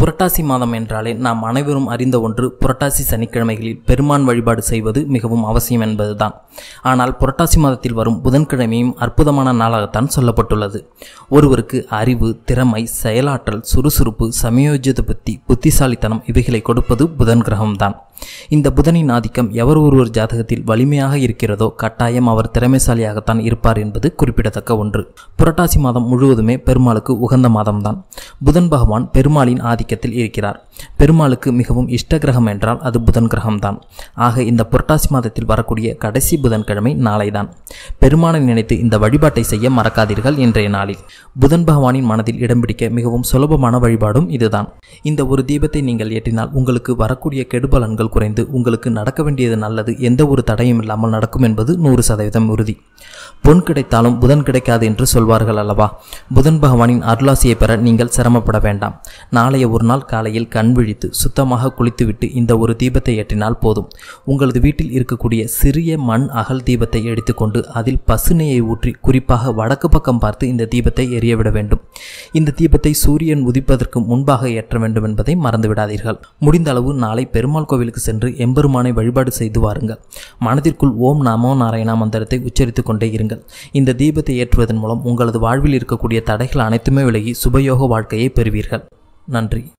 புரட்டாசி மாதம் என்றாலே நாம் அனைவரும் அறிந்த ஒன்று புரட்டாசி சனிக்கிழமைகளில் பெருமான் வழிபாடு செய்வது மிகவும் அவசியம் என்பதுதான் ஆனால் புரட்டாசி மாதத்தில் வரும் புதன்கிழமையும் அற்புதமான நாளாகத்தான் சொல்லப்பட்டுள்ளது ஒருவருக்கு அறிவு திறமை செயலாற்றல் சுறுசுறுப்பு சமயோஜித புத்தி புத்திசாலித்தனம் இவைகளை கொடுப்பது புதன் கிரகம்தான் இந்த புதனின் ஆதிக்கம் எவர் ஒருவர் ஜாதகத்தில் வலிமையாக இருக்கிறதோ கட்டாயம் அவர் திறமைசாலியாகத்தான் இருப்பார் என்பது குறிப்பிடத்தக்க ஒன்று புரட்டாசி மாதம் முழுவதுமே பெருமாளுக்கு உகந்த மாதம்தான் புதன் பகவான் பெருமாளின் ஆதிக்கம் ஆதிக்கத்தில் இருக்கிறார் பெருமாளுக்கு மிகவும் இஷ்ட கிரகம் என்றால் அது புதன் கிரகம்தான் ஆக இந்த புரட்டாசி மாதத்தில் வரக்கூடிய கடைசி புதன்கிழமை நாளைதான் பெருமானை நினைத்து இந்த வழிபாட்டை செய்ய மறக்காதீர்கள் இன்றைய நாளில் புதன் பகவானின் மனதில் இடம் பிடிக்க மிகவும் சுலபமான வழிபாடும் இதுதான் இந்த ஒரு தீபத்தை நீங்கள் ஏற்றினால் உங்களுக்கு வரக்கூடிய கெடுபலன்கள் குறைந்து உங்களுக்கு நடக்க வேண்டியது நல்லது எந்த ஒரு தடையும் இல்லாமல் நடக்கும் என்பது நூறு சதவீதம் உறுதி பொன் கிடைத்தாலும் புதன் கிடைக்காது என்று சொல்வார்கள் அல்லவா புதன் பகவானின் அருளாசியை பெற நீங்கள் சிரமப்பட வேண்டாம் நாளைய ஒரு நாள் காலையில் கண் விழித்து சுத்தமாக குளித்துவிட்டு இந்த ஒரு தீபத்தை ஏற்றினால் போதும் உங்களது வீட்டில் இருக்கக்கூடிய சிறிய மண் அகல் தீபத்தை எடுத்துக்கொண்டு அதில் பசுநெய்யை ஊற்றி குறிப்பாக வடக்கு பக்கம் பார்த்து இந்த தீபத்தை எரியவிட வேண்டும் இந்த தீபத்தை சூரியன் உதிப்பதற்கு முன்பாக ஏற்ற வேண்டும் என்பதை மறந்துவிடாதீர்கள் முடிந்த அளவு நாளை பெருமாள் கோவிலுக்கு சென்று எம்பெருமானை வழிபாடு செய்து வாருங்கள் மனதிற்குள் ஓம் நாமோ நாராயணா மந்திரத்தை உச்சரித்துக் கொண்டே இருங்கள் இந்த தீபத்தை ஏற்றுவதன் மூலம் உங்களது வாழ்வில் இருக்கக்கூடிய தடைகள் அனைத்துமே விலகி சுபயோக வாழ்க்கையை பெறுவீர்கள் நன்றி